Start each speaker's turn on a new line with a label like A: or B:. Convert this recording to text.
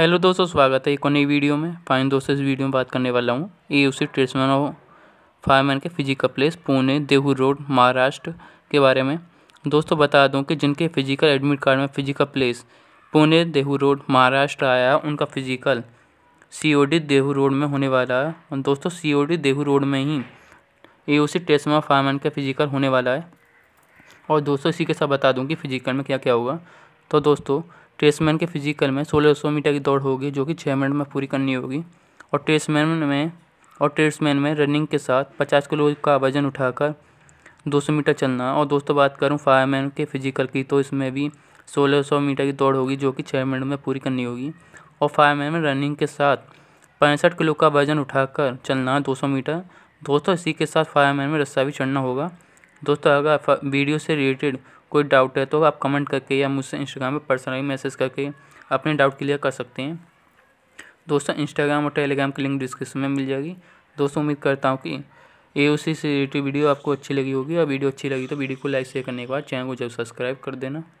A: hello दोस्तों स्वागत है एक और नई वीडियो में फाइन दोस्तों इस वीडियो में बात करने वाला हूँ A U C tradesman of fireman के physical place Pune Dehu road Maharashtra के बारे में दोस्तों बता दूँ कि जिनके फिजिकल एडमिट कार्ड में physical place Pune Dehu road Maharashtra आया उनका physical C O D Dehu road में होने वाला है दोस्तों C O D Dehu road में ही A U C tradesman of fireman का फिजिकल होने वाला है और दोस्तों इसी के साथ बता दूँ कि फिजिकल में क्या क्या होगा तो दोस्तों ट्रेसमैन के फिजिकल में सोलह सौ मीटर की दौड़ होगी जो कि छः मिनट में पूरी करनी होगी और ट्रेसमैन में और ट्रेसमैन में रनिंग के साथ पचास किलो का वजन उठाकर दो सौ मीटर चलना और दोस्तों बात करूँ फायरमैन के फिजिकल की तो इसमें भी सोलह सौ मीटर की दौड़ होगी जो कि छः मिनट में पूरी करनी होगी और फायरमैन में रनिंग के साथ पैंसठ किलो का वजन उठाकर चलना दो सौ मीटर दोस्तों इसी के साथ फायरमैन में रस्सा भी चढ़ना होगा दोस्तों अगर वीडियो से रिलेटेड कोई डाउट है तो आप कमेंट करके या मुझसे इंस्टाग्राम पर पर्सनली मैसेज करके अपने डाउट क्लियर कर सकते हैं दोस्तों इंस्टाग्राम और टेलीग्राम की लिंक डिस्क्रिप्शन में मिल जाएगी दोस्तों उम्मीद करता हूँ कि ए से रिलेटेड वीडियो आपको अच्छी लगी होगी और वीडियो अच्छी लगी तो वीडियो को लाइक शेयर करने के बाद चैनल को जरूर सब्सक्राइब कर देना